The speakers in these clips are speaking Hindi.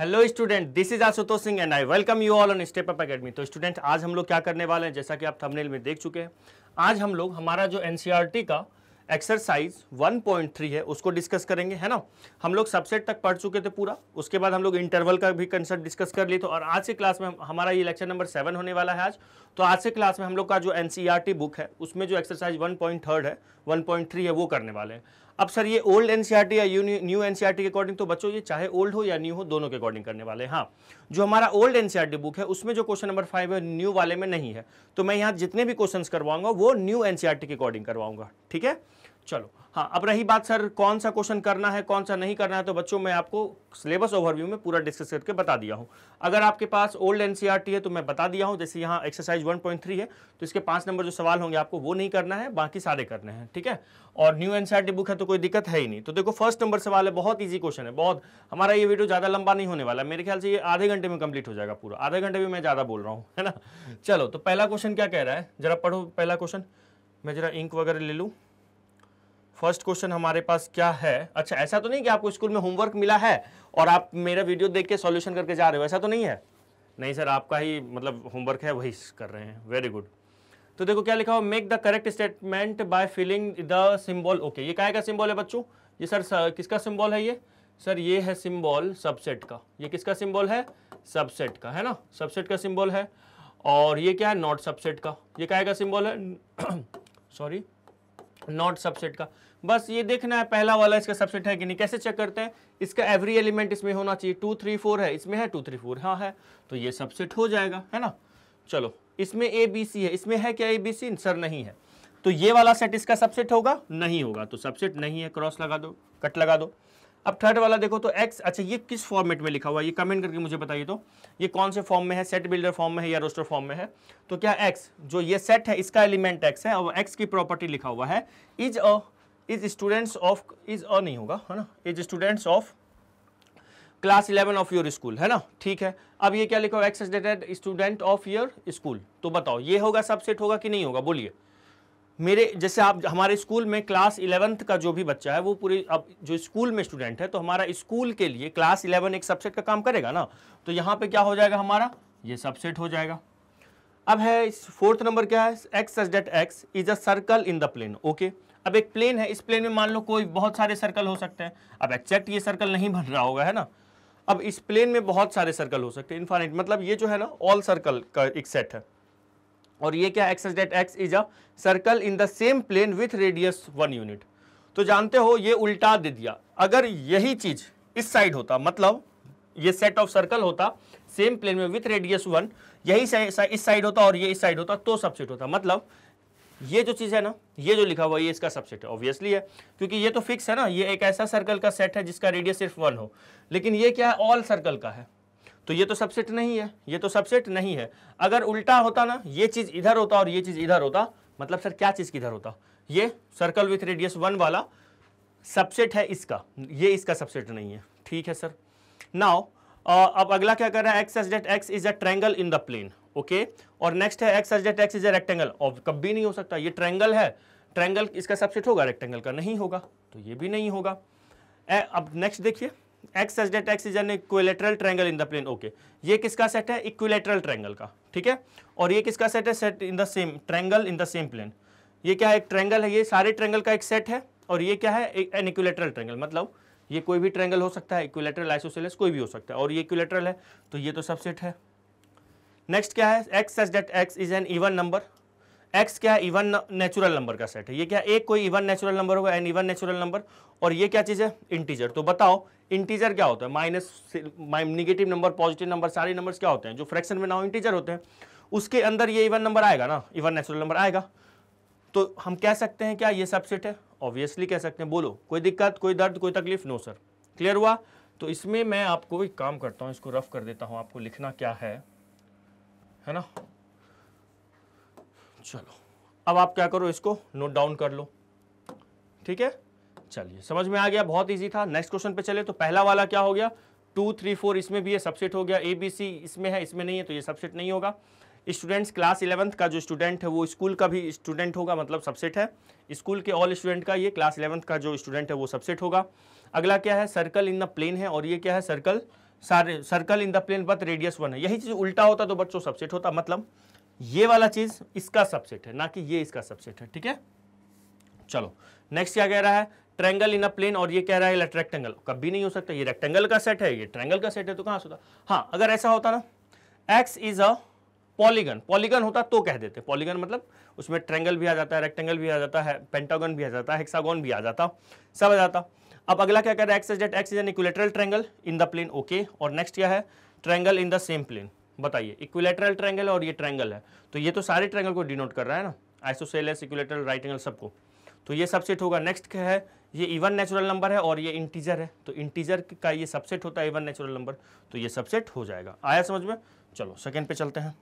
Hello student this is Ashutosh Singh and I welcome you all on step up academy तो स्टूडेंट आज हम लोग क्या करने वाले हैं जैसा कि आप थंबनेल में देख चुके हैं आज हम लोग हमारा जो एनसीईआरटी e का एक्सरसाइज 1.3 है उसको डिस्कस करेंगे है ना हम लोग सबसेट तक पढ़ चुके थे पूरा उसके बाद हम लोग इंटरवल का भी कंसर्ट डिस्कस कर लिए थे तो और आज के क्लास में हमारा ये लेक्चर नंबर सेवन होने वाला है आज तो आज के क्लास में हम लोग का जो एन बुक e है उसमें जो एक्सरसाइज वन है वन है वो करने वाले हैं अब सर ये ओल्ड एनसीईआरटी e या न्यू एनसीईआरटी e के अकॉर्डिंग तो बच्चों ये चाहे ओल्ड हो या न्यू हो दोनों के अकॉर्डिंग करने वाले हैं हाँ जो हमारा ओल्ड एनसीईआरटी बुक है उसमें जो क्वेश्चन नंबर फाइव है न्यू वाले में नहीं है तो मैं यहाँ जितने भी क्वेश्चन करवाऊंगा वो न्यू एनसीईआरटी e के अकॉर्डिंग करवाऊंगा ठीक है चलो हाँ अब रही बात सर कौन सा क्वेश्चन करना है कौन सा नहीं करना है तो बच्चों मैं आपको सिलेबस ओवरव्यू में पूरा डिस्कस करके बता दिया हूँ अगर आपके पास ओल्ड एनसीईआरटी e है तो मैं बता दिया हूँ जैसे यहाँ एक्सरसाइज 1.3 है तो इसके पाँच नंबर जो सवाल होंगे आपको वो नहीं करना है बाकी सारे करने हैं ठीक है और न्यू एन बुक है तो कोई दिक्कत है ही नहीं तो देखो फर्स्ट नंबर सवाल है बहुत ईजी क्वेश्चन है बहुत हमारा ये वीडियो ज़्यादा लंबा नहीं होने वाला मेरे ख्याल से ये आधे घंटे में कंप्लीट हो जाएगा पूरा आधे घंटे में मैं ज़्यादा बोल रहा हूँ है ना चलो तो पहला क्वेश्चन क्या कह रहा है जरा पढ़ो पहला क्वेश्चन मैं जरा इंक वगैरह ले लूँ फर्स्ट क्वेश्चन हमारे पास क्या है अच्छा ऐसा तो नहीं कि आपको स्कूल में होमवर्क मिला है और आप मेरा वीडियो देख के सॉल्यूशन करके जा रहे हो ऐसा तो नहीं है नहीं सर आपका ही मतलब होमवर्क है वही कर रहे हैं वेरी गुड तो देखो क्या लिखा हो make the correct statement by filling the symbol okay ये क्या का सिम्बॉल है बच्चों ये सर किसका सिम्बॉल है ये सर ये है सिम्बॉल सबसेट का ये किसका सिम्बॉल है सबसेट का है ना सबसेट का सिम्बॉल है और ये क्या है नॉट सबसेट का ये क्या का सिम्बॉल है सॉरी नॉट सबसेट का बस ये देखना है पहला वाला इसका सबसेट है कि नहीं कैसे चेक करते हैं इसका एवरी एलिमेंट इसमें होना चाहिए टू थ्री फोर है इसमें है टू थ्री फोर हाँ है तो ये सबसेट हो जाएगा है ना चलो इसमें ए बी सी है इसमें है क्या ए बी सी सर नहीं है तो ये वाला सेट इसका सबसेट होगा नहीं होगा तो सबसेट नहीं है क्रॉस लगा दो कट लगा दो अब थर्ड वाला देखो तो एक्स अच्छा ये किस फॉर्मेट में लिखा हुआ है ये कमेंट करके मुझे बताइए तो ये कौन से फॉर्म में है सेट बिल्डर फॉर्म में है या रोस्टर फॉर्म में है तो क्या एक्स जो ये सेट है इसका एलिमेंट एक्स है और एक्स की प्रॉपर्टी लिखा हुआ है is a is students of is a नहीं होगा है ना is students of class eleven of your school है ना ठीक है अब ये क्या लिखा x excess dated student of your school तो बताओ ये होगा सबसेट होगा कि नहीं होगा बोलिए मेरे जैसे आप हमारे स्कूल में क्लास इलेवंथ का जो भी बच्चा है वो पूरे अब जो स्कूल में स्टूडेंट है तो हमारा स्कूल के लिए क्लास इलेवन एक सबसेट का काम करेगा ना तो यहाँ पे क्या हो जाएगा हमारा ये सबसेट हो जाएगा अब है फोर्थ नंबर क्या है x such that x is a circle in the plane okay अब एक प्लेन है इस प्लेन में मान लो कोई बहुत सारे सर्कल हो सकते हैं अब एक्जैक्ट ये सर्कल नहीं बन रहा होगा है ना अब इस प्लेन में बहुत सारे सर्कल हो सकते हैं इन्फाइनाइट मतलब ये जो है ना ऑल सर्कल का एक सेट है और ये क्या x that x is a circle in the same plane with radius one unit तो जानते हो ये उल्टा दे दिया अगर यही चीज इस साइड होता मतलब ये सेट ऑफ सर्कल होता सेम प्लेन में विथ रेडियस वन यही सा, इस साइड होता और ये इस साइड होता तो सबसेट होता मतलब ये जो चीज़ है ना ये जो लिखा हुआ है ये इसका सबसेट है ऑब्वियसली है क्योंकि ये तो फिक्स है ना ये एक ऐसा सर्कल का सेट है जिसका रेडियस सिर्फ वन हो लेकिन ये क्या है ऑल सर्कल का है तो ये तो सबसेट नहीं है ये तो सबसेट नहीं है अगर उल्टा होता ना ये चीज़ इधर होता और ये चीज़ इधर होता मतलब सर क्या चीज़ किधर होता ये सर्कल विथ रेडियस वन वाला सबसेट है इसका ये इसका सबसेट नहीं है ठीक है सर नाउ अब अगला क्या कर रहा है x S that x is a triangle in the plane okay और नेक्स्ट है x such that x is a rectangle और कभी नहीं हो सकता ये ट्रेंगल है ट्रेंगल इसका सबसेट होगा रेक्टेंगल का नहीं होगा तो ये भी नहीं होगा ए, अब नेक्स्ट देखिए x such that that x is an equilateral triangle in the plane okay ये किसका सेट है इक्वेलेटरल ट्रैंगल का ठीक है और ये किसका सेट है set in the same triangle in the same plane ये क्या है एक ट्रैंगल है ये सारे ट्रैंगल का एक सेट है और ये क्या है एन इक्वेलेटरल ट्रैंगल मतलब ये कोई भी ट्रैंगल हो सकता है इक्वेलेटरल आइसोसेलेस कोई भी हो सकता है और ये इक्विलेटरल है तो ये तो सबसेट है नेक्स्ट क्या है x S that x is an even number x क्या है इवन नेचुरल नंबर का सेट है ये क्या एक कोई इवन नेचुरल नंबर होगा एन इवन नेचुरल नंबर और ये क्या चीज़ है इंटीजर तो बताओ इंटीजर क्या होता है minus negative number positive number सारे नंबर्स क्या होते हैं जो फ्रैक्शन में ना हो इंटीजर होते हैं उसके अंदर ये इवन नंबर आएगा ना इवन नेचुरल नंबर आएगा तो हम कह सकते हैं क्या ये सबसेट है ऑब्वियसली कह सकते हैं बोलो कोई दिक्कत कोई दर्द कोई तकलीफ नो सर क्लियर हुआ तो इसमें मैं आपको एक काम करता हूँ इसको रफ कर देता हूँ आपको लिखना क्या है है ना चलो अब आप क्या करो इसको नोट डाउन कर लो ठीक है चलिए समझ में आ गया बहुत इजी था नेक्स्ट क्वेश्चन पे चले तो पहला वाला क्या हो गया टू थ्री फोर इसमें भी ये सबसेट हो गया ए बी सी इसमें है इसमें नहीं है तो ये सबसेट नहीं होगा स्टूडेंट्स क्लास इलेवंथ का जो स्टूडेंट है वो स्कूल का भी स्टूडेंट होगा मतलब सबसेट है स्कूल के ऑल स्टूडेंट का ये क्लास इलेवंथ का जो स्टूडेंट है वो सबसेट होगा अगला क्या है सर्कल इन द प्लेन है और ये क्या है सर्कल सारे circle in the plane but radius one है यही चीज उल्टा होता तो बच्चों सबसेट होता मतलब ये वाला चीज इसका सबसेट है ना कि ये इसका सबसेट है ठीक है चलो नेक्स्ट क्या कह रहा है ट्रेंगल इन अ प्लेन और ये कह रहा है रेक्टेंगल कभी नहीं हो सकता ये रेक्टेंगल का सेट है ये ट्रेंगल का सेट है तो कहां से होता हाँ अगर ऐसा होता ना x is a polygon polygon होता तो कह देते पॉलीगन मतलब उसमें ट्रेंगल भी आ जाता है रेक्टेंगल भी आ जाता है पेंटागन भी आ जाता है हेक्सागोन भी आ जाता सब आ जाता अब अगला क्या कह रहा है x such that x is an equilateral triangle in the plane okay और नेक्स्ट क्या है triangle in the same plane बताइए इक्विलेटरल ट्रैंगल और ये ट्रैंगल है तो ये तो सारे ट्रैंगल को डिनोट कर रहा है ना आइसोसेलेस इक्विलेटरल राइट एंगल सबको तो ये सबसेट होगा नेक्स्ट क्या है ये इवन नेचुरल नंबर है और ये इंटीजर है तो इंटीजर का ये सबसेट होता है इवन नेचुरल नंबर तो ये सबसेट हो जाएगा आया समझ में चलो सेकेंड पे चलते हैं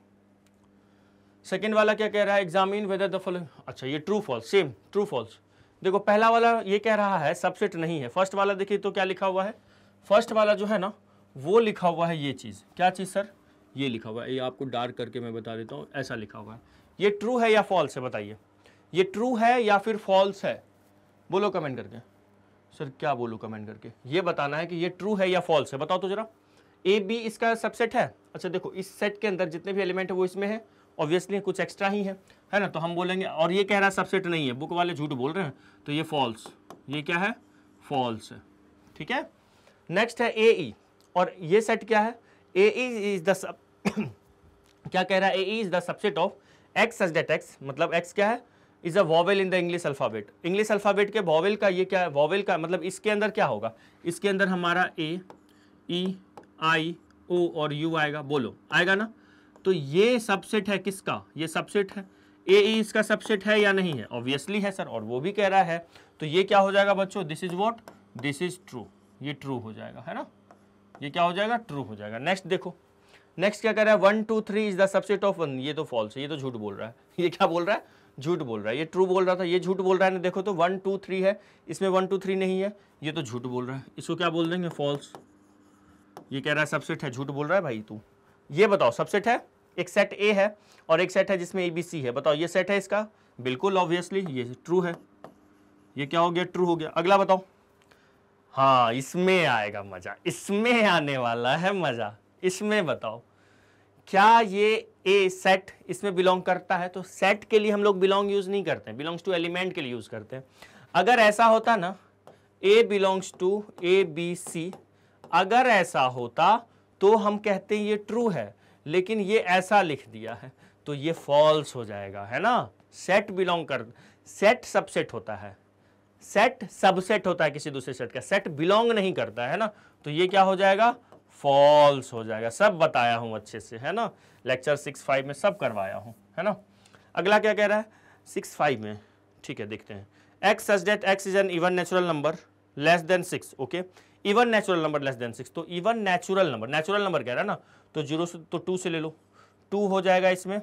सेकेंड वाला क्या कह रहा है एग्जामिन वेदर द फॉलोइंग अच्छा ये true false same true false देखो पहला वाला ये कह रहा है सबसेट नहीं है फर्स्ट वाला देखिए तो क्या लिखा हुआ है फर्स्ट वाला जो है ना वो लिखा हुआ है ये चीज़ क्या चीज़ सर ये लिखा हुआ है ये आपको डार्क करके मैं बता देता हूँ ऐसा लिखा हुआ है ये ट्रू है या फॉल्स है बताइए ये ट्रू है या फिर फॉल्स है बोलो कमेंट करके सर क्या बोलो कमेंट करके ये बताना है कि ये ट्रू है या फॉल्स है बताओ तो जरा ए बी इसका सबसेट है अच्छा देखो इस सेट के अंदर जितने भी एलिमेंट है वो इसमें है ऑब्वियसली कुछ एक्स्ट्रा ही है है ना तो हम बोलेंगे और ये कह रहा है सबसेट नहीं है बुक वाले झूठ बोल रहे हैं तो ये फॉल्स ये क्या है फॉल्स है ठीक है नेक्स्ट है ए ई e, और ये सेट क्या है ए ई इज द क्या कह रहा है A E is the subset of x such that x मतलब एक्स क्या है is a vowel in the English alphabet English alphabet के वॉवेल का ये क्या है वॉवेल का मतलब इसके अंदर क्या होगा इसके अंदर हमारा ए ई आई ओ और यू आएगा बोलो आएगा ना तो ये सबसेट है किसका ये सबसेट है ए ई e इसका सबसेट है या नहीं है ऑब्वियसली है सर और वो भी कह रहा है तो ये क्या हो जाएगा बच्चों this is what this is true ये ट्रू हो जाएगा है ना ये क्या हो जाएगा ट्रू हो जाएगा नेक्स्ट देखो नेक्स्ट क्या कह रहा है one two three is the subset of one ये तो फॉल्स है ये तो झूठ बोल रहा है ये क्या बोल रहा है झूठ बोल रहा है ये ट्रू बोल रहा था ये झूठ बोल रहा है ना देखो तो वन टू थ्री है इसमें वन टू थ्री नहीं है ये तो झूठ बोल रहा है इसको क्या बोल देंगे फॉल्स ये कह रहा है सबसेट है झूठ बोल रहा है भाई तू ये बताओ सबसेट है एक सेट ए है और एक सेट है जिसमें ए बी सी है बताओ ये सेट है इसका बिल्कुल ऑब्वियसली ये ट्रू है ये क्या हो गया ट्रू हो गया अगला बताओ हाँ इसमें आएगा मजा इसमें आने वाला है मजा इसमें बताओ क्या ये ए सेट इसमें बिलोंग करता है तो सेट के लिए हम लोग बिलोंग यूज नहीं करते बिलोंग्स टू एलिमेंट के लिए यूज करते हैं अगर ऐसा होता ना A belongs to A B C अगर ऐसा होता तो हम कहते हैं ये ट्रू है लेकिन ये ऐसा लिख दिया है तो ये फॉल्स हो जाएगा है ना सेट बिलोंग कर सेट सबसेट होता है सेट सबसेट होता है किसी दूसरे सेट का सेट बिलोंग नहीं करता है ना तो ये क्या हो जाएगा फॉल्स हो जाएगा सब बताया हूँ अच्छे से है ना लेक्चर सिक्स फाइव में सब करवाया हूँ है ना अगला क्या कह रहा है सिक्स फाइव में ठीक है देखते हैं x such that x is an even natural number less than six okay even natural number less than six तो even natural number natural number कह रहा है ना तो जीरो से तो टू से ले लो टू हो जाएगा इसमें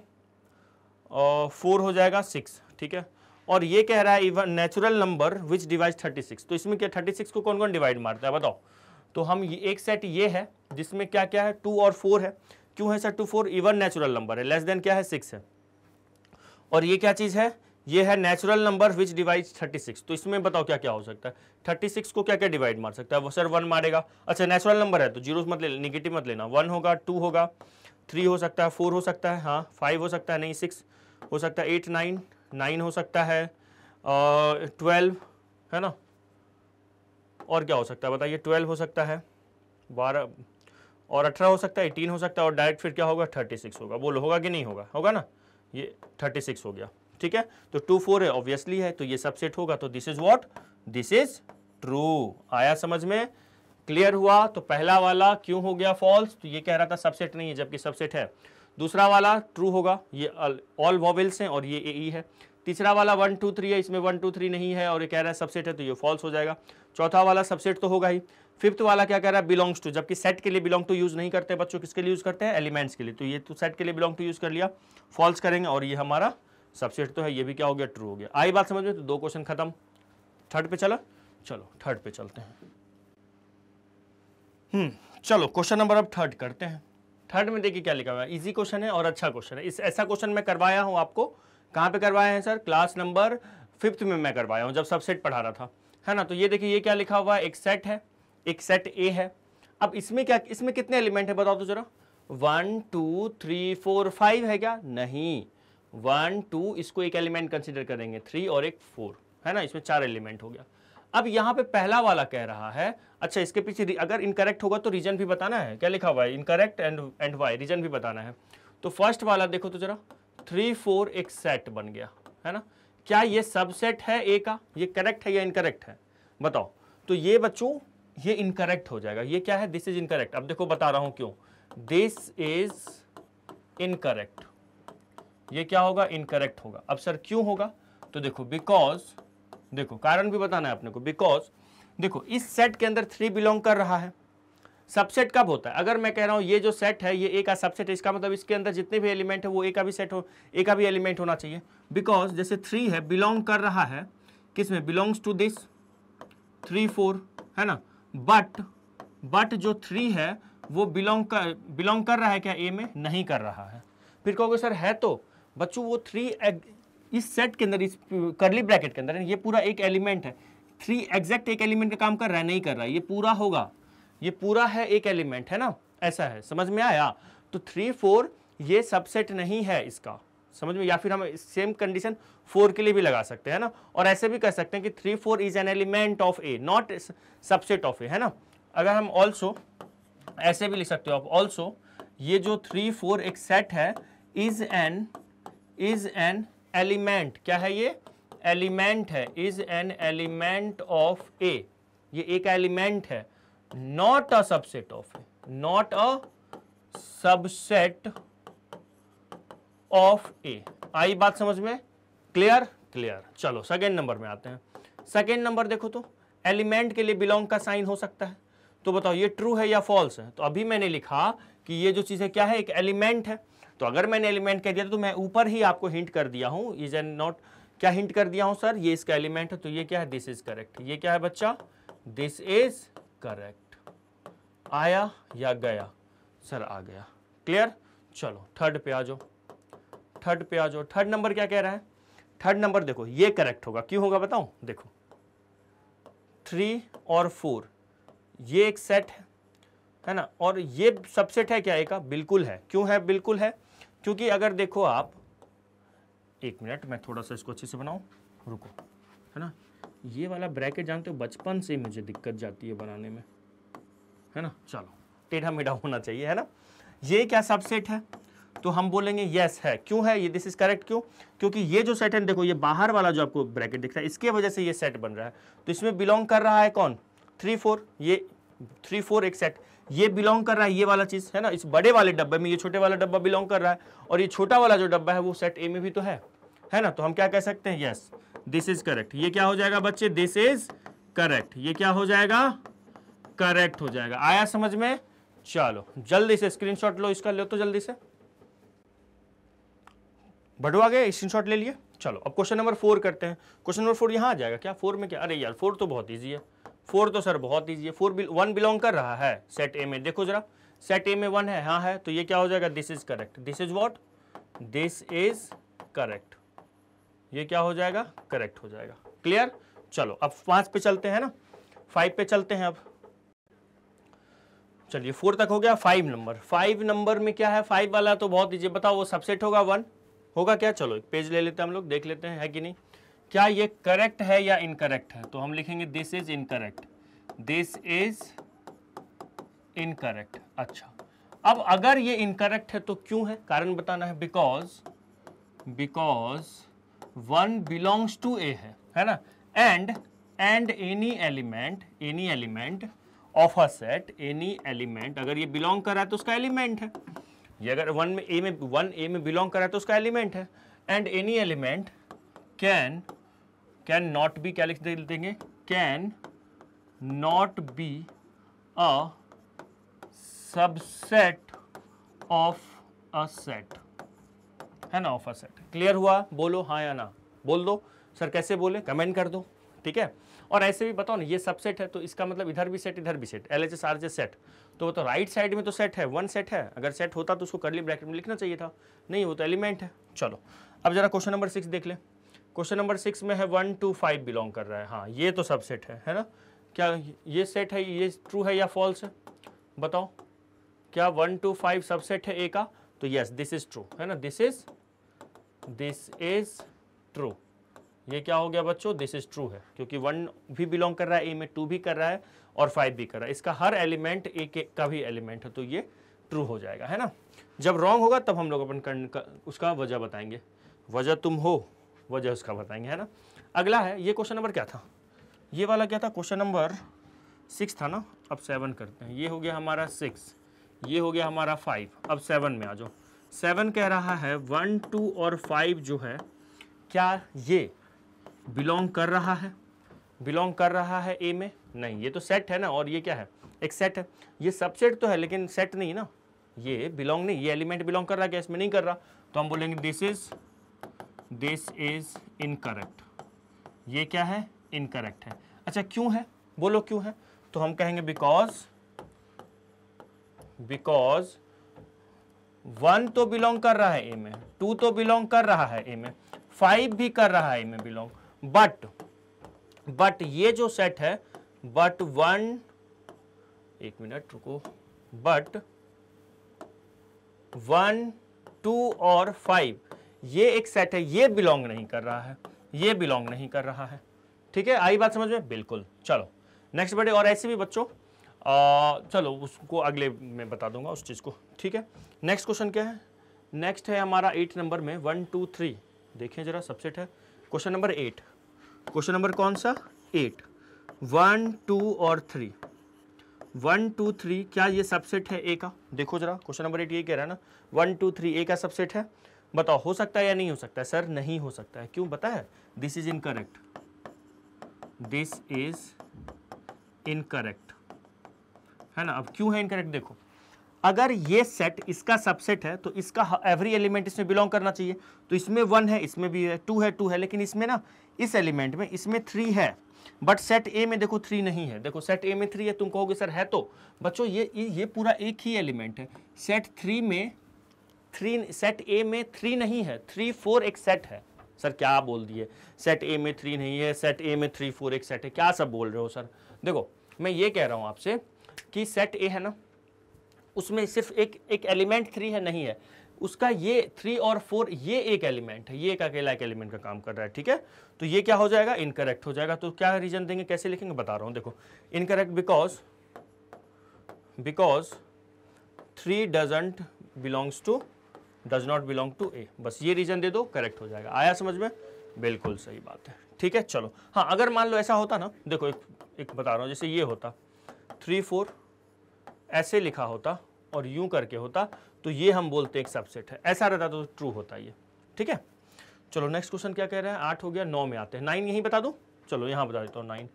और फोर हो जाएगा सिक्स ठीक है और ये कह रहा है even natural number which divide thirty six तो इसमें क्या थर्टी सिक्स को कौन कौन डिवाइड मारता है बताओ तो हम एक सेट ये है जिसमें क्या क्या है टू और फोर है क्यों है sir two four even natural number है लेस देन क्या है सिक्स है और ये क्या चीज़ है ये है नेचुरल नंबर विच डिवाइड 36 तो इसमें बताओ क्या क्या हो सकता है 36 को क्या क्या डिवाइड मार सकता है वो सर वन मारेगा अच्छा नेचुरल नंबर है तो जीरो मत ले निगेटिव मत लेना वन होगा टू होगा थ्री हो सकता है फोर हो सकता है हाँ फाइव हो सकता है नहीं सिक्स हो सकता है एट नाइन नाइन हो सकता है ट्वेल्व है ना और क्या हो सकता है बताइए ट्वेल्व हो सकता है बारह और अठारह हो सकता है एटीन हो सकता है और डायरेक्ट फिर क्या होगा थर्टी सिक्स होगा बोलो होगा कि नहीं होगा होगा ना ये थर्टी सिक्स हो गया ठीक है तो टू फोर है ऑब्वियसली है तो ये सबसेट होगा तो this is what this is true आया समझ में क्लियर हुआ तो पहला वाला क्यों हो गया फॉल्स तो ये कह रहा था सबसेट नहीं है जबकि सबसेट है दूसरा वाला ट्रू होगा ये ऑल वॉवल्स हैं और ये ए e है तीसरा वाला वन टू थ्री है इसमें वन टू थ्री नहीं है और ये कह रहा है सबसेट है तो ये फॉल्स हो जाएगा चौथा वाला सबसेट तो होगा ही फिफ्थ वाला क्या कह रहा है बिलोंग्स टू जबकि सेट के लिए बिलोंग टू यूज़ नहीं करते बच्चों किसके लिए यूज़ करते हैं एलिमेंट्स के लिए तो ये तो सेट के लिए बिलोंग टू यूज़ कर लिया फॉल्स करेंगे और ये हमारा सबसेट तो है ये भी क्या हो गया ट्रू हो गया आई बात समझ में तो दो क्वेश्चन खत्म थर्ड पे चला चलो थर्ड पे चलते हैं हम्म चलो क्वेश्चन नंबर अब थर्ड करते हैं थर्ड में देखिए क्या लिखा हुआ है इजी क्वेश्चन है और अच्छा क्वेश्चन है इस ऐसा क्वेश्चन मैं करवाया हूँ आपको कहाँ पे करवाया है सर क्लास नंबर फिफ्थ में मैं करवाया हूँ जब सबसेट पढ़ा रहा था है ना तो ये देखिए ये क्या लिखा हुआ है एक सेट है एक सेट ए है अब इसमें क्या इसमें कितने एलिमेंट है बताओ तो जरा one two three four five है क्या नहीं वन टू इसको एक एलिमेंट कंसिडर करेंगे थ्री और एक फोर है ना इसमें चार एलिमेंट हो गया अब यहां पे पहला वाला कह रहा है अच्छा इसके पीछे अगर इनकरेक्ट होगा तो रीजन भी बताना है क्या लिखा हुआ है incorrect and and why reason भी बताना है तो फर्स्ट वाला देखो तो जरा थ्री फोर एक सेट बन गया है ना क्या ये सबसेट है ए का ये करेक्ट है या इनकरेक्ट है बताओ तो ये बच्चों ये इनकरेक्ट हो जाएगा ये क्या है दिस इज इनकरेक्ट अब देखो बता रहा हूं क्यों दिस इज इनकरेक्ट ये क्या होगा इनकरेक्ट होगा अब सर क्यों होगा तो देखो बिकॉज देखो कारण भी बताना है अपने को बिकॉज देखो इस सेट के अंदर थ्री बिलोंग कर रहा है सबसेट कब होता है अगर मैं कह रहा हूँ ये जो सेट है ये ए का सबसेट है इसका मतलब इसके अंदर जितने भी एलिमेंट है वो ए का भी सेट हो ए का भी एलिमेंट होना चाहिए बिकॉज जैसे थ्री है बिलोंग कर रहा है किस में belongs to this three four है ना बट बट जो थ्री है वो बिलोंग कर बिलोंग कर रहा है क्या ए में नहीं कर रहा है फिर कहोगे सर है तो बच्चों वो थ्री इस सेट के अंदर इस करली ब्रैकेट के अंदर ये पूरा एक एलिमेंट है थ्री एग्जैक्ट एक एलिमेंट का काम कर रहा है नहीं कर रहा है ये पूरा होगा ये पूरा है एक एलिमेंट है ना ऐसा है समझ में आया तो थ्री फोर ये सबसेट नहीं है इसका समझ में या फिर हम सेम कंडीशन फोर के लिए भी लगा सकते हैं ना और ऐसे भी कह सकते हैं कि three four is an element of A not subset of A है ना अगर हम ऑल्सो ऐसे भी लिख सकते हो आप ऑल्सो ये जो थ्री फोर एक सेट है is an is an element क्या है ये एलिमेंट है is an element of A ये एक एलिमेंट है not a subset of A not a subset of A आई बात समझ में क्लियर क्लियर चलो सेकेंड नंबर में आते हैं सेकेंड नंबर देखो तो एलिमेंट के लिए बिलोंग का साइन हो सकता है तो बताओ ये ट्रू है या फॉल्स है तो अभी मैंने लिखा कि ये जो चीज़ है क्या है एक एलिमेंट है तो अगर मैंने एलिमेंट कह दिया तो मैं ऊपर ही आपको हिंट कर दिया हूँ इज एन नॉट क्या हिंट कर दिया हूँ सर ये इसका एलिमेंट है तो ये क्या है दिस इज करेक्ट ये क्या है बच्चा दिस इज करेक्ट आया या गया सर आ गया क्लियर चलो थर्ड पे आ जाओ थर्ड पे आ जाओ थर्ड नंबर क्या कह रहा है थर्ड नंबर देखो ये करेक्ट होगा क्यों होगा बताऊं देखो थ्री और फोर ये एक सेट है है ना और ये सबसेट है क्या एक बिल्कुल है क्यों है बिल्कुल है क्योंकि अगर देखो आप एक मिनट मैं थोड़ा सा इसको अच्छे से बनाऊ रुको है ना ये वाला ब्रैकेट जानते हो बचपन से मुझे दिक्कत जाती है बनाने में है ना चलो टेढ़ा मेढ़ा होना चाहिए है ना ये क्या सबसेट है तो हम बोलेंगे यस है क्यों है ये दिस इज करेक्ट क्यों क्योंकि ये जो सेट है देखो ये बाहर वाला जो आपको ब्रैकेट दिख रहा है इसके वजह से ये सेट बन रहा है तो इसमें बिलोंग कर रहा है कौन थ्री फोर ये थ्री फोर एक सेट ये बिलोंग कर रहा है ये वाला चीज़ है ना इस बड़े वाले डब्बे में ये छोटे वाला डब्बा बिलोंग कर रहा है और ये छोटा वाला जो डब्बा है वो सेट ए में भी तो है है ना तो हम क्या कह सकते हैं यस दिस इज करेक्ट ये क्या हो जाएगा बच्चे दिस इज करेक्ट ये क्या हो जाएगा करेक्ट हो जाएगा आया समझ में चलो जल्दी से स्क्रीन लो इसका ले तो जल्दी से बढ़वा गए स्क्रीन ले लिए चलो अब क्वेश्चन नंबर फोर करते हैं क्वेश्चन नंबर फोर यहाँ आ जाएगा क्या फोर में क्या अरे यार फोर तो बहुत ईजी है फोर तो सर बहुत ईजी है फोर वन बिलोंग कर रहा है सेट ए में देखो जरा सेट ए में वन है हाँ है तो ये क्या हो जाएगा this is correct this is what this is correct ये क्या हो जाएगा करेक्ट हो जाएगा क्लियर चलो अब पांच पे चलते हैं ना फाइव पे चलते हैं अब चलिए फोर तक हो गया फाइव नंबर फाइव नंबर में क्या है फाइव वाला तो बहुत ईजी बताओ वो सबसेट होगा वन होगा क्या चलो एक पेज ले लेते हैं हम लोग देख लेते हैं है कि नहीं क्या ये करेक्ट है या इनकरेक्ट है तो हम लिखेंगे this is incorrect this is incorrect अच्छा अब अगर ये इनकरेक्ट है तो क्यों है कारण बताना है because because one belongs to A है है ना and and any element any element of a set any element अगर ये बिलोंग कर रहा है तो उसका एलिमेंट है ये अगर वन में ए में वन ए में बिलोंग कर रहा है तो उसका एलिमेंट है and any element can can not be क्या लिख देंगे can not be a subset of a set है ना ऑफ अ सेट क्लियर हुआ बोलो हाँ या ना बोल दो सर कैसे बोले कमेंट कर दो ठीक है और ऐसे भी बताओ ना ये सबसेट है तो इसका मतलब इधर भी सेट इधर भी set L H S R J set तो वो तो राइट साइड में तो सेट है वन सेट है अगर सेट होता तो उसको करली ब्रैकेट में लिखना चाहिए था नहीं वो तो एलिमेंट है चलो अब जरा क्वेश्चन नंबर सिक्स देख ले क्वेश्चन नंबर सिक्स में है वन टू फाइव बिलोंग कर रहा है हाँ ये तो सब सेट है है ना क्या ये सेट है ये ट्रू है या फॉल्स है बताओ क्या वन टू फाइव सबसेट है ए का तो यस दिस इज ट्रू है ना this is this is true ये क्या हो गया बच्चों दिस इज ट्रू है क्योंकि वन भी बिलोंग कर रहा है ए में टू भी कर रहा है और फाइव भी कर रहा है इसका हर एलिमेंट ए के का भी एलिमेंट है तो ये ट्रू हो जाएगा है ना जब रॉन्ग होगा तब हम लोग अपन उसका वजह बताएंगे वजह तुम हो वजह उसका बताएंगे है ना अगला है ये क्वेश्चन नंबर क्या था ये वाला क्या था क्वेश्चन नंबर सिक्स था ना अब सेवन करते हैं ये हो गया हमारा सिक्स ये हो गया हमारा फाइव अब सेवन में आ जाओ सेवन कह रहा है वन टू और फाइव जो है क्या ये बिलोंग कर रहा है बिलोंग कर रहा है ए में नहीं ये तो सेट है ना और ये क्या है एक सेट है ये सबसेट तो है लेकिन सेट नहीं ना ये बिलोंग नहीं ये एलिमेंट बिलोंग कर रहा है क्या इसमें नहीं कर रहा तो हम बोलेंगे this is this is incorrect ये क्या है इनकरेक्ट है अच्छा क्यों है बोलो क्यों है तो हम कहेंगे बिकॉज बिकॉज वन तो बिलोंग कर रहा है ए में टू तो बिलोंग कर रहा है ए में फाइव भी कर रहा है ए में बिलोंग बट बट ये जो सेट है बट वन एक मिनट रुको बट वन टू और फाइव ये एक सेट है ये बिलोंग नहीं कर रहा है ये बिलोंग नहीं कर रहा है ठीक है आई बात समझ में बिल्कुल चलो नेक्स्ट बर्थडे और ऐसे भी बच्चों आ, चलो उसको अगले में बता दूंगा उस चीज़ को ठीक है नेक्स्ट क्वेश्चन क्या है नेक्स्ट है हमारा एट नंबर में वन टू थ्री देखें जरा सबसेट है question number eight question number कौन सा एट वन टू और थ्री वन टू थ्री क्या ये सबसेट है ए का देखो जरा क्वेश्चन नंबर एट ये कह रहा है ना वन टू थ्री ए का सबसेट है बताओ हो सकता है या नहीं हो सकता है सर नहीं हो सकता है क्यों पता this is incorrect this is incorrect है ना अब क्यों है इनकरेक्ट देखो अगर ये सेट इसका सबसेट है तो इसका एवरी एलिमेंट इसमें बिलोंग करना चाहिए तो इसमें वन है इसमें भी है टू है टू है लेकिन इसमें ना इस एलिमेंट में इसमें थ्री है बट सेट ए में देखो थ्री नहीं है देखो सेट ए में थ्री है तुम कहोगे सर है तो बच्चों ये ये पूरा एक ही एलिमेंट है सेट थ्री में थ्री सेट ए में थ्री नहीं है थ्री फोर एक सेट है सर क्या बोल दिए सेट ए में थ्री नहीं है सेट ए में थ्री फोर एक सेट है क्या सब बोल रहे हो सर देखो मैं ये कह रहा हूँ आपसे कि सेट ए है ना उसमें सिर्फ एक एक एलिमेंट थ्री है नहीं है उसका ये थ्री और फोर ये एक एलिमेंट है ये एक अकेला एक एलिमेंट का काम कर रहा है ठीक है तो ये क्या हो जाएगा इनकरेक्ट हो जाएगा तो क्या रीजन देंगे कैसे लिखेंगे बता रहा हूँ देखो incorrect because because three doesn't belongs to does not belong to A बस ये रीजन दे दो करेक्ट हो जाएगा आया समझ में बिल्कुल सही बात है ठीक है चलो हाँ अगर मान लो ऐसा होता ना देखो एक, एक बता रहा हूँ जैसे ये होता थ्री फोर ऐसे लिखा होता और यूं करके होता तो ये हम बोलते एक सबसेट है ऐसा रहता तो ट्रू होता ये ठीक है चलो नेक्स्ट क्वेश्चन क्या कह रहे हैं आठ हो गया नौ में आते हैं नाइन यहीं बता दो चलो यहाँ बता देता हूँ नाइन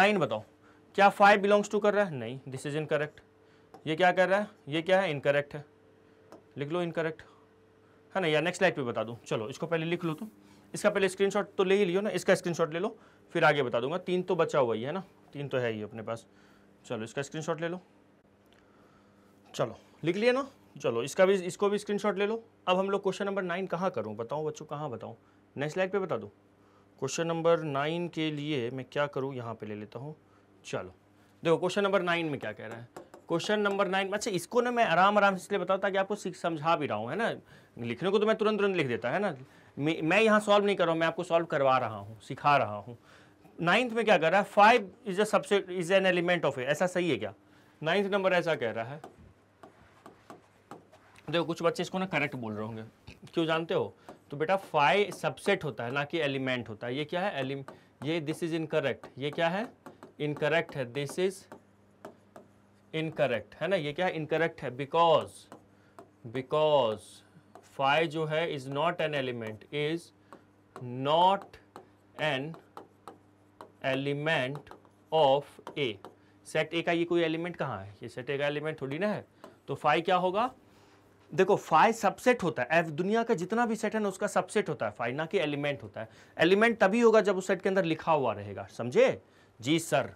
नाइन बताओ क्या फाइव बिलोंग्स टू कर रहा है नहीं दिस इज इनकरेक्ट ये क्या कर रहा है ये क्या है इनकरेक्ट है लिख लो इनकरेक्ट है ना यार नेक्स्ट स्लाइड पे बता दूँ चलो इसको पहले लिख लो तो। तुम इसका पहले स्क्रीनशॉट तो ले ही लियो ना इसका स्क्रीनशॉट ले लो फिर आगे बता दूंगा तीन तो बचा हुआ ही है ना तीन तो है ही अपने पास चलो इसका स्क्रीनशॉट ले लो चलो लिख लिया ना चलो इसका भी इसको भी स्क्रीनशॉट ले लो अब हम लोग क्वेश्चन नंबर नाइन कहाँ करूँ बताओ बच्चों कहाँ बताऊँ नेक्स्ट स्लाइड पे बता दूँ क्वेश्चन नंबर नाइन के लिए मैं क्या करूँ यहाँ पे ले लेता हूँ चलो देखो क्वेश्चन नंबर नाइन में क्या कह रहा है क्वेश्चन नंबर नाइन अच्छा इसको ना मैं आराम आराम से इसलिए बताता कि आपको समझा भी रहा हूँ है ना लिखने को तो मैं तुरंत तुरंत लिख देता है ना मैं यहाँ सॉल्व नहीं कर रहा हूँ मैं आपको सॉल्व करवा रहा हूँ सिखा रहा हूँ नाइन्थ में क्या कर रहा है फाइव इज अ सबसे is an element of A ऐसा सही है क्या नाइन्थ नंबर ऐसा कह रहा है देखो कुछ बच्चे इसको ना करेक्ट बोल रहे होंगे क्यों जानते हो तो बेटा फाइव सबसेट होता है ना कि एलिमेंट होता है ये क्या है एलिम ये दिस इज इनकरेक्ट ये क्या है इनकरेक्ट है दिस इज इनकरेक्ट है ना ये क्या है इनकरेक्ट है बिकॉज बिकॉज फाइव जो है is not an element is not an element of a set A का ये कोई एलिमेंट कहाँ है ये सेट ए का एलिमेंट थोड़ी ना है तो फाइव क्या होगा देखो फाइव सबसेट होता है एफ दुनिया का जितना भी सेट है ना उसका सबसेट होता है फाइव ना कि एलिमेंट होता है एलिमेंट तभी होगा जब उस सेट के अंदर लिखा हुआ रहेगा समझे जी सर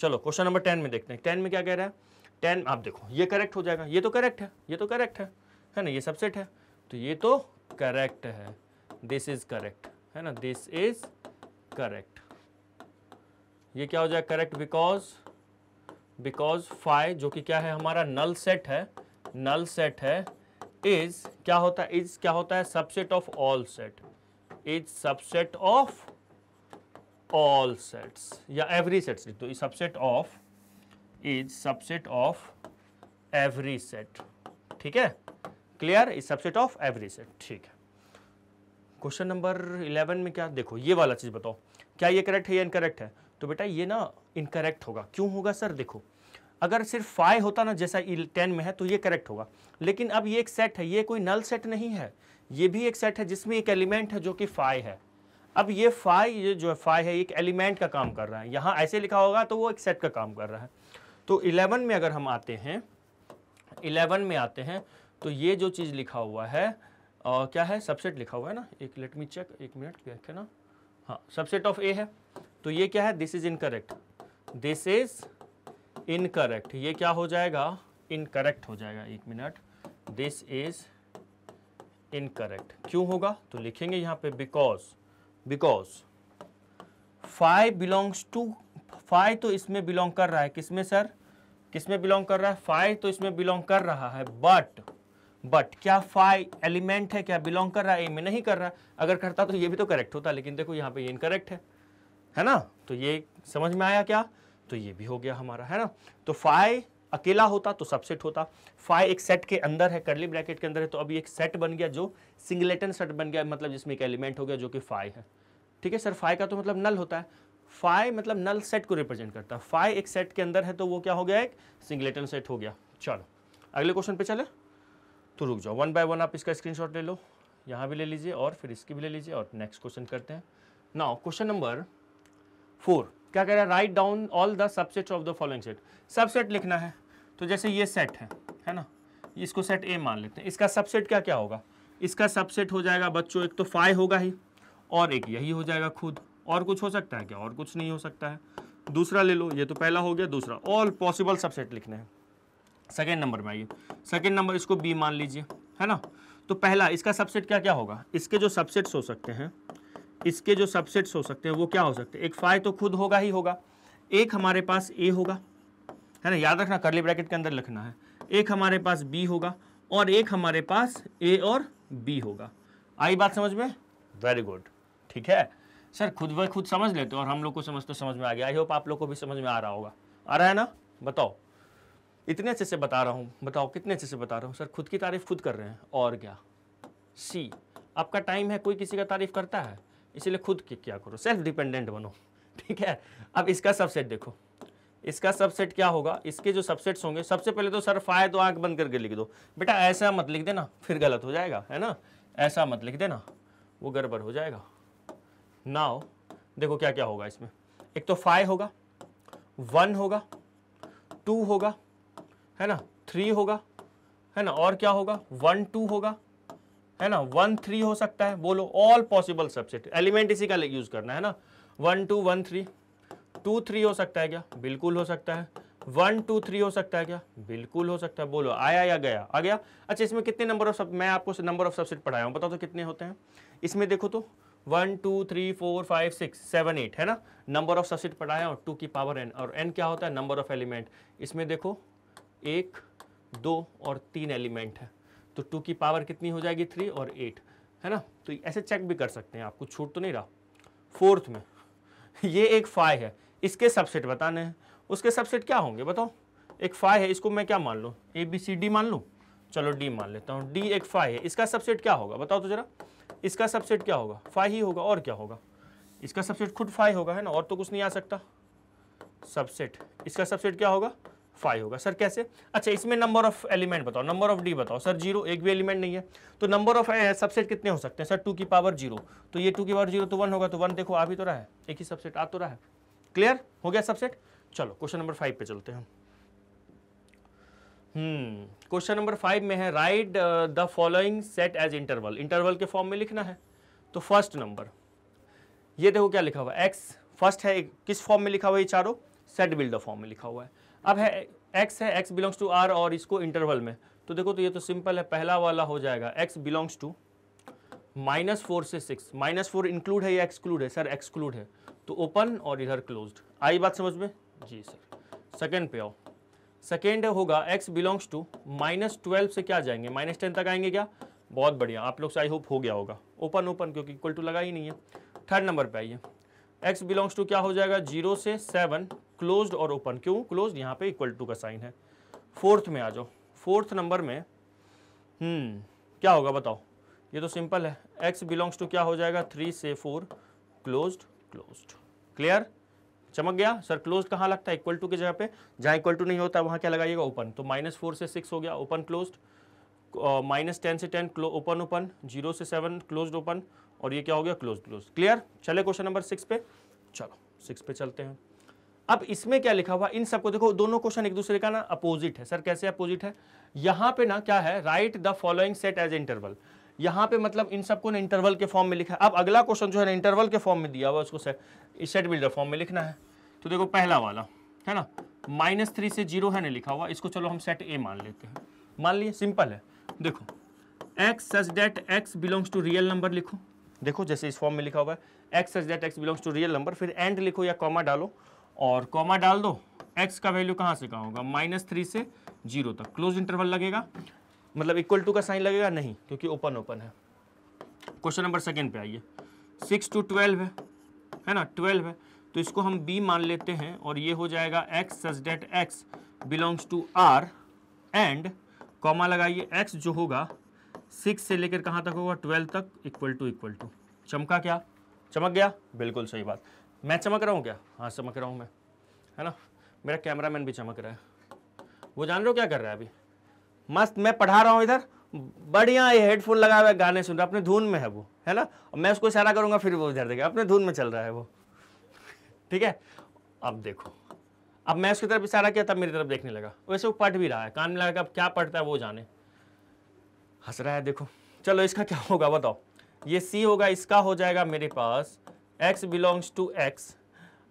चलो क्वेश्चन नंबर टेन में देखते हैं टेन में क्या कह रहा है टेन आप देखो ये करेक्ट हो जाएगा ये तो करेक्ट है ये तो करेक्ट है है ना ये सबसेट है तो ये तो करेक्ट है दिस इज करेक्ट है ना दिस इज करेक्ट ये क्या हो जाएगा करेक्ट बिकॉज बिकॉज फाइव जो कि क्या है हमारा नल सेट है नल सेट है इज क्या होता है इज क्या होता है subset of all set is subset of all sets या एवरी सेट्स तो subset of is subset of every set ठीक है clear is subset of every set ठीक है क्वेश्चन नंबर इलेवन में क्या देखो ये वाला चीज़ बताओ क्या ये करेक्ट है या इनकरेक्ट है तो बेटा ये ना इनकरेक्ट होगा क्यों होगा सर देखो अगर सिर्फ फाइव होता ना जैसा टेन में है तो ये करेक्ट होगा लेकिन अब ये एक सेट है ये कोई नल सेट नहीं है ये भी एक सेट है जिसमें एक एलिमेंट है जो कि फाइव है अब ये फाइव ये जो है फाइव है एक एलिमेंट का काम कर रहा है यहाँ ऐसे लिखा होगा तो वो एक सेट का काम कर रहा है तो इलेवन में अगर हम आते हैं इलेवन में आते हैं तो ये जो चीज़ लिखा हुआ है आ, क्या है सबसेट लिखा हुआ है ना एक लेट मी चेक एक मिनट है ना हाँ सबसेट ऑफ ए है तो ये क्या है this is incorrect this is incorrect ये क्या हो जाएगा इनकरेक्ट हो जाएगा एक मिनट दिस इज इनकरेक्ट क्यों होगा तो लिखेंगे यहाँ पे because because five belongs to phi तो इसमें बिलोंग कर रहा है किसमें सर किसमें बिलोंग कर रहा है फाइ तो इसमें बिलोंग कर रहा है बट बट क्या फाइ एलिमेंट है क्या बिलोंग कर रहा है ए में नहीं कर रहा अगर करता तो ये भी तो करेक्ट होता लेकिन देखो यहाँ पे ये इनकरेक्ट है है ना तो ये समझ में आया क्या तो ये भी हो गया हमारा है ना तो फाइ अकेला होता तो सबसेट होता फाइव एक सेट के अंदर है करली ब्रैकेट के अंदर है तो अभी एक सेट बन गया जो सिंगलेटन सेट बन गया मतलब जिसमें एक एलिमेंट हो गया जो कि फाइव है ठीक है सर फाइव का तो मतलब नल होता है फाइव मतलब नल सेट को रिप्रेजेंट करता है फाइव एक सेट के अंदर है तो वो क्या हो गया एक सिंगलेटन सेट हो गया चलो अगले क्वेश्चन पे चले तो रुक जाओ वन बाय वन आप इसका स्क्रीनशॉट ले लो यहाँ भी ले लीजिए और फिर इसकी भी ले लीजिए और नेक्स्ट क्वेश्चन करते हैं नाउ क्वेश्चन नंबर फोर क्या कह रहा है write down all the subset of the following set subset लिखना है तो जैसे ये सेट है है ना इसको सेट ए मान लेते हैं इसका सबसेट क्या क्या होगा इसका सबसेट हो जाएगा बच्चों एक तो फाइव होगा ही और एक यही हो जाएगा खुद और कुछ हो सकता है क्या और कुछ नहीं हो सकता है दूसरा ले लो ये तो पहला हो गया दूसरा ऑल पॉसिबल सबसेट लिखने हैं सेकेंड नंबर में आइए सेकेंड नंबर इसको बी मान लीजिए है ना तो पहला इसका सबसेट क्या क्या होगा इसके जो सबसेट्स हो सकते हैं इसके जो सबसेट्स हो सकते हैं वो क्या हो सकते हैं एक फाइव तो खुद होगा ही होगा एक हमारे पास ए होगा है ना याद रखना करली ब्रैकेट के अंदर लिखना है एक हमारे पास बी होगा और एक हमारे पास ए और बी होगा आई बात समझ में वेरी गुड ठीक है सर खुद ब खुद समझ लेते हो और हम लोग को समझते तो समझ में आ गया आई होप आप लोग को भी समझ में आ रहा होगा आ रहा है ना बताओ इतने अच्छे से बता रहा हूँ बताओ कितने अच्छे से बता रहा हूँ सर खुद की तारीफ खुद कर रहे हैं और क्या सी आपका टाइम है कोई किसी का तारीफ करता है इसीलिए खुद की क्या करो सेल्फ डिपेंडेंट बनो ठीक है अब इसका सबसेट देखो इसका सबसेट क्या होगा इसके जो सबसेट्स होंगे सबसे पहले तो सर फाय तो आँख बंद करके लिख दो बेटा ऐसा मत लिख देना फिर गलत हो जाएगा है ना ऐसा मत लिख देना वो गड़बड़ हो जाएगा नाउ देखो क्या क्या होगा इसमें एक तो फाइव होगा वन होगा टू होगा है ना थ्री होगा है ना और क्या होगा वन टू होगा है ना वन थ्री हो सकता है बोलो ऑल पॉसिबल सबसेट एलिमेंट इसी का यूज़ करना है ना one two one three two three हो सकता है क्या बिल्कुल हो सकता है वन टू थ्री हो सकता है क्या बिल्कुल हो सकता है बोलो आया या गया आ गया अच्छा इसमें कितने नंबर ऑफ सब मैं आपको नंबर ऑफ सबसेट पढ़ाया हूँ बताओ तो कितने होते हैं इसमें देखो तो one two three four five six seven eight है ना नंबर ऑफ सबसेट पढ़ाए और टू की पावर एन और एन क्या होता है नंबर ऑफ एलिमेंट इसमें देखो एक दो और तीन एलिमेंट है तो टू की पावर कितनी हो जाएगी थ्री और एट है ना तो ऐसे चेक भी कर सकते हैं आपको छूट तो नहीं रहा फोर्थ में ये एक फाइव है इसके सबसेट बताने हैं उसके सबसेट क्या होंगे बताओ एक फाइव है इसको मैं क्या मान लूँ ए बी सी डी मान लूँ चलो डी मान लेता हूँ डी एक फाइव है इसका सबसेट क्या होगा बताओ तो जरा इसका सबसेट क्या होगा फाइव ही होगा और क्या होगा इसका सबसेट खुद फाइव होगा है ना और तो कुछ नहीं आ सकता सबसेट इसका सबसेट क्या होगा फाइव होगा सर कैसे अच्छा इसमें नंबर ऑफ एलिमेंट बताओ नंबर ऑफ डी बताओ सर जीरो एक भी एलिमेंट नहीं है तो नंबर ऑफ सबसेट कितने हो सकते हैं सर टू की पावर जीरो तो ये टू की पावर जीरो तो वन होगा तो वन देखो आ भी तो रहा है एक ही सबसेट आ तो रहा है क्लियर हो गया सबसेट चलो क्वेश्चन नंबर फाइव पे चलते हैं क्वेश्चन नंबर फाइव में है write the following set as interval interval के फॉर्म में लिखना है तो फर्स्ट नंबर ये देखो क्या लिखा हुआ है एक्स फर्स्ट है किस फॉर्म में लिखा हुआ है ये चारों सेट द फॉर्म में लिखा हुआ है अब है एक्स है एक्स बिलोंग्स टू आर और इसको इंटरवल में तो देखो तो ये तो सिंपल है पहला वाला हो जाएगा x belongs to minus four से सिक्स माइनस फोर इंक्लूड है या एक्सक्लूड है सर एक्सक्लूड है तो ओपन और इधर क्लोज्ड आई बात समझ में जी सर सेकेंड पे आओ सेकेंड होगा x belongs to minus twelve से क्या जाएंगे माइनस टेन तक आएंगे क्या बहुत बढ़िया आप लोग से आई होप हो गया होगा ओपन ओपन क्योंकि इक्वल टू लगा ही नहीं है थर्ड नंबर पे आइए एक्स बिलोंग्स टू क्या हो जाएगा जीरो से सेवन क्लोज और ओपन क्यों क्लोज यहाँ पे इक्वल टू का साइन है फोर्थ में आ जाओ फोर्थ नंबर में हम्म क्या होगा बताओ ये तो सिंपल है एक्स बिलोंग्स टू क्या हो जाएगा थ्री से फोर क्लोज क्लोज क्लियर चमक गया सर क्लोज कहाँ लगता है इक्वल टू की जगह पे जहाँ इक्वल टू नहीं होता वहाँ क्या लगाइएगा ओपन तो माइनस फोर से सिक्स हो गया ओपन क्लोज माइनस टेन से टेन ओपन ओपन जीरो से सेवन क्लोज ओपन और ये क्या हो गया क्लोज क्लोज क्लियर चले क्वेश्चन नंबर सिक्स पे चलो सिक्स पे चलते हैं अब इसमें क्या लिखा हुआ इन सबको देखो दोनों क्वेश्चन एक दूसरे का ना अपोजिट है सर कैसे अपोजिट है यहाँ पे ना क्या है write the following set as interval यहाँ पे मतलब इन सबको ना इंटरवल के फॉर्म में लिखा है अब अगला क्वेश्चन जो है ना इंटरवल के फॉर्म में दिया हुआ उसको सेट बिल्डर फॉर्म में लिखना है तो देखो पहला वाला है ना माइनस थ्री से जीरो है ना लिखा हुआ इसको चलो हम सेट ए मान लेते हैं मान लिए सिंपल है देखो x such that x belongs to real number लिखो देखो जैसे इस फॉर्म में लिखा हुआ है x such that x belongs to real number फिर एंड लिखो या कॉमा डालो और कॉमा डाल दो एक्स का वैल्यू कहाँ से कहाँ होगा माइनस थ्री से जीरो तक क्लोज इंटरवल लगेगा मतलब इक्वल टू का साइन लगेगा नहीं क्योंकि ओपन ओपन है क्वेश्चन नंबर सेकेंड पे आइए सिक्स टू ट्वेल्व है है ना ट्वेल्व है तो इसको हम बी मान लेते हैं और ये हो जाएगा x such that x belongs to R and comma लगाइए एक्स जो होगा सिक्स से लेकर कहाँ तक होगा ट्वेल्व तक इक्वल टू इक्वल टू चमका क्या चमक गया बिल्कुल सही बात मैं चमक रहा हूँ क्या हाँ चमक रहा हूँ मैं है ना मेरा कैमरामैन भी चमक रहा है वो जान रहे हो क्या कर रहा है अभी मस्त मैं पढ़ा रहा हूँ इधर बढ़िया ये हेडफोन लगा हुआ है गाने सुन रहा है अपने धुन में है वो है ना मैं उसको इशारा करूँगा फिर वो इधर देगा अपने धुन में चल रहा है वो ठीक है अब देखो अब मैं उसकी तरफ इशारा किया तब मेरी तरफ देखने लगा वैसे वो पढ़ भी रहा है कान में लगा अब क्या पढ़ता है वो जाने हंस रहा है देखो चलो इसका क्या होगा बताओ ये सी होगा इसका हो जाएगा मेरे पास एक्स बिलोंग्स टू एक्स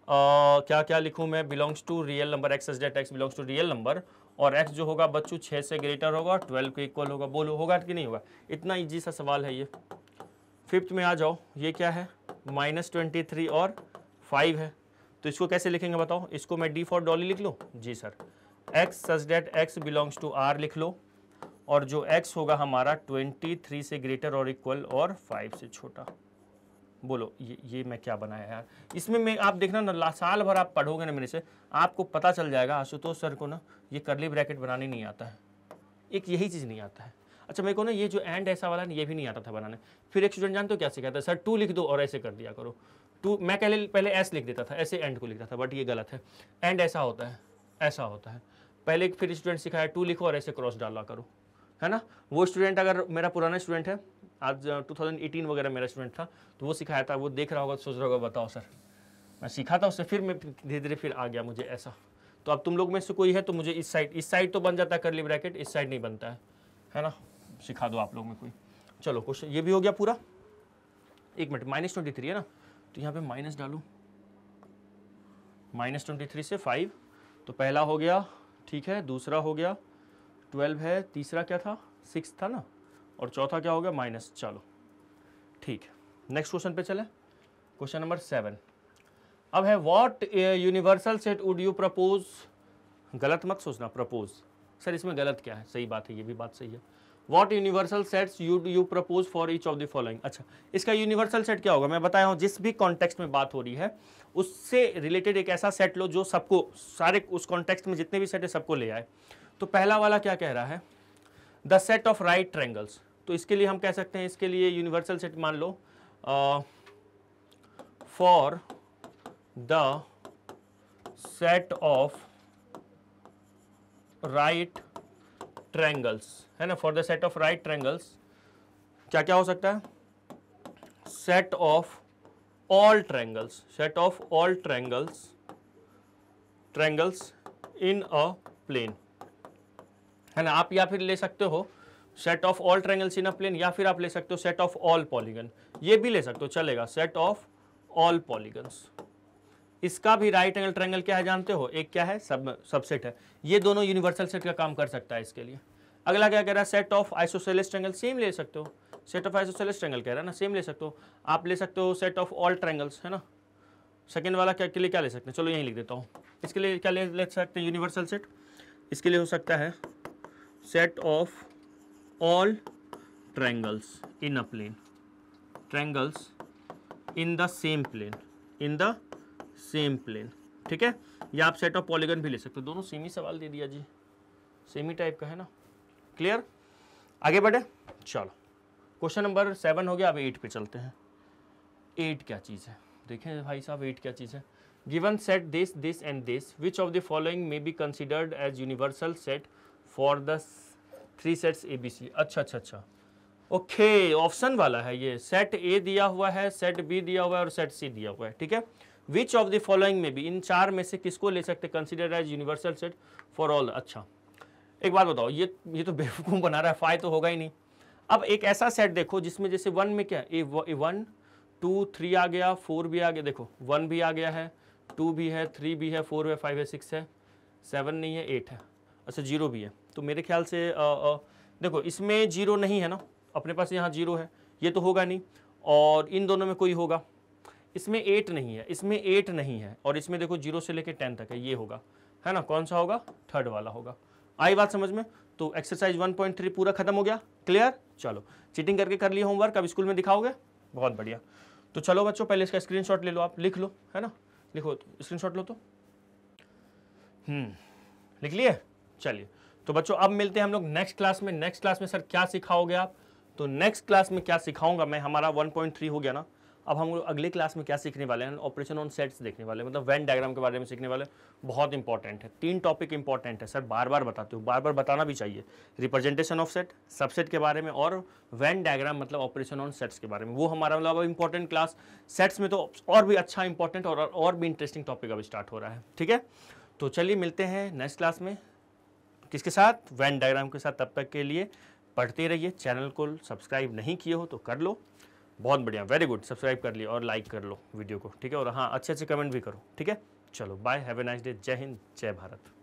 क्या क्या लिखूँ मैं belongs to real number x S that x belongs to real number और एक्स जो होगा बच्चों छः से ग्रेटर होगा और ट्वेल्व के इक्वल होगा बोलो होगा कि नहीं होगा इतना ईजी सा सवाल है ये फिफ्थ में आ जाओ ये क्या है माइनस ट्वेंटी थ्री और फाइव है तो इसको कैसे लिखेंगे बताओ इसको मैं डी फॉर डॉली लिख लूँ जी sir x such that x belongs to R लिख लो और जो एक्स होगा हमारा ट्वेंटी थ्री से ग्रेटर और इक्वल और फाइव से छोटा बोलो ये ये मैं क्या बनाया यार इसमें मैं आप देखना ना साल भर आप पढ़ोगे ना मेरे से आपको पता चल जाएगा आशुतोष सर को ना ये करली ब्रैकेट बनाने नहीं आता है एक यही चीज़ नहीं आता है अच्छा मेरे को ना ये जो एंड ऐसा वाला ना ये भी नहीं आता था बनाने फिर एक स्टूडेंट जानते हो क्या सिखाता है सर टू लिख दो और ऐसे कर दिया करो टू मैं पहले पहले एस लिख देता था ऐसे एंड को लिखता था बट ये गलत है एंड ऐसा होता है ऐसा होता है पहले फिर स्टूडेंट सिखाया टू लिखो और ऐसे क्रॉस डाला करो है ना वो स्टूडेंट अगर मेरा पुराना स्टूडेंट है आज 2018 वगैरह मेरा स्टूडेंट था तो वो सिखाया था वो देख रहा होगा सोच रहा होगा बताओ सर मैं सीखा था उससे फिर मैं धीरे धीरे फिर आ गया मुझे ऐसा तो अब तुम लोग में से कोई है तो मुझे इस साइड इस साइड तो बन जाता है करली ब्रैकेट इस साइड नहीं बनता है है ना सिखा दो आप लोग में कोई चलो क्वेश्चन ये भी हो गया पूरा एक मिनट माइनस ट्वेंटी थ्री है ना तो यहाँ पे माइनस डालू माइनस ट्वेंटी थ्री से फाइव तो पहला हो गया ठीक है दूसरा हो गया ट्वेल्व है तीसरा क्या था सिक्स था ना और चौथा क्या हो गया माइनस चलो ठीक है नेक्स्ट क्वेश्चन पे चले क्वेश्चन नंबर सेवन अब है what universal set would you propose गलत मत सोचना प्रपोज सर इसमें गलत क्या है सही बात है ये भी बात सही है what universal sets you you propose for each of the following अच्छा इसका यूनिवर्सल सेट क्या होगा मैं बताया हूँ जिस भी कॉन्टेक्स्ट में बात हो रही है उससे रिलेटेड एक ऐसा सेट लो जो सबको सारे उस कॉन्टेक्स्ट में जितने भी सेट है सबको ले आए तो पहला वाला क्या कह रहा है the set of right triangles तो इसके लिए हम कह सकते हैं इसके लिए यूनिवर्सल सेट मान लो for the set of right triangles है ना for the set of right triangles क्या क्या हो सकता है set of all triangles set of all triangles triangles in a plane है ना आप या फिर ले सकते हो set of all triangles in a plane या फिर आप ले सकते हो सेट ऑफ ऑल पॉलीगन ये भी ले सकते हो चलेगा सेट ऑफ ऑल पॉलीगन्स इसका भी राइट एंगल ट्रैंगल क्या है जानते हो एक क्या है सब सबसेट है ये दोनों यूनिवर्सल सेट का काम कर सकता है इसके लिए अगला क्या कह रहा है set of isosceles triangle same ले सकते हो सेट ऑफ आइसोसेलेस ट्रैंगल कह रहा है ना सेम ले सकते हो आप ले सकते हो सेट ऑफ ऑल ट्रैंगल्स है ना सेकेंड वाला क्या के लिए क्या ले सकते हैं चलो यहीं लिख देता हूँ इसके लिए क्या ले, ले सकते हैं यूनिवर्सल सेट इसके लिए हो सकता है set of all triangles in a plane triangles in the same plane in the same plane ठीक है या आप सेट ऑफ पॉलीगन भी ले सकते हो दोनों सेमी सवाल दे दिया जी सेमी टाइप का है ना क्लियर आगे बढ़े चलो क्वेश्चन नंबर सेवन हो गया अब एट पे चलते हैं एट क्या चीज़ है देखें भाई साहब एट क्या चीज़ है given set this this and this which of the following may be considered as universal set for the three sets A B C अच्छा अच्छा अच्छा ओके ऑप्शन वाला है ये सेट ए दिया हुआ है सेट बी दिया हुआ है और सेट सी दिया हुआ है ठीक है विच ऑफ द फॉलोइंग में भी इन चार में से किसको ले सकते consider as universal set for all अच्छा एक बात बताओ ये ये तो बेवकूफ़ बना रहा है फाय तो होगा ही नहीं अब एक ऐसा सेट देखो जिसमें जैसे वन में क्या है ए वन टू थ्री आ गया फोर भी आ गया देखो वन भी आ गया है टू भी है थ्री भी है फोर है फाइव है सिक्स है सेवन नहीं है एट है अच्छा जीरो भी है तो मेरे ख्याल से आ, आ, देखो इसमें जीरो नहीं है ना अपने पास यहाँ जीरो है ये तो होगा नहीं और इन दोनों में कोई होगा इसमें एट नहीं है इसमें एट नहीं है और इसमें देखो जीरो से लेकर टेन तक है ये होगा है ना कौन सा होगा थर्ड वाला होगा आई बात समझ में तो एक्सरसाइज 1.3 पूरा खत्म हो गया क्लियर चलो चीटिंग करके कर लिया होमवर्क अब स्कूल में दिखाओगे बहुत बढ़िया तो चलो बच्चों पहले इसका स्क्रीनशॉट ले लो आप लिख लो है ना लिखो स्क्रीनशॉट लो तो हम्म, लिख लिए चलिए तो बच्चों अब मिलते हैं हम लोग नेक्स्ट क्लास में नेक्स्ट क्लास में सर क्या सिखाओगे आप तो नेक्स्ट क्लास में क्या सिखाऊंगा मैं हमारा 1.3 हो गया ना अब हम अगले क्लास में क्या सीखने वाले हैं ऑपरेशन ऑन सेट्स देखने वाले हैं मतलब वैन डायग्राम के बारे में सीखने वाले बहुत इंपॉर्टेंट है तीन टॉपिक इंपॉर्टेंट है सर बार बार बताते हो बार बार बताना भी चाहिए रिप्रेजेंटेशन ऑफ सेट सबसेट के बारे में और वैन डायग्राम मतलब ऑपरेशन ऑन सेट्स के बारे में वो हमारा मतलब इंपॉर्टेंट क्लास सेट्स में तो और भी अच्छा इंपॉर्टेंट और, और भी इंटरेस्टिंग टॉपिक अब स्टार्ट हो रहा है ठीक है तो चलिए मिलते हैं नेक्स्ट क्लास में किसके साथ वैन डायग्राम के साथ तब तक के लिए पढ़ते रहिए चैनल को सब्सक्राइब नहीं किए हो तो कर लो बहुत बढ़िया वेरी गुड सब्सक्राइब कर लिया और लाइक कर लो वीडियो को ठीक है और हाँ अच्छे अच्छे कमेंट भी करो ठीक है चलो बाय हैवे नाइस डे जय हिंद जय भारत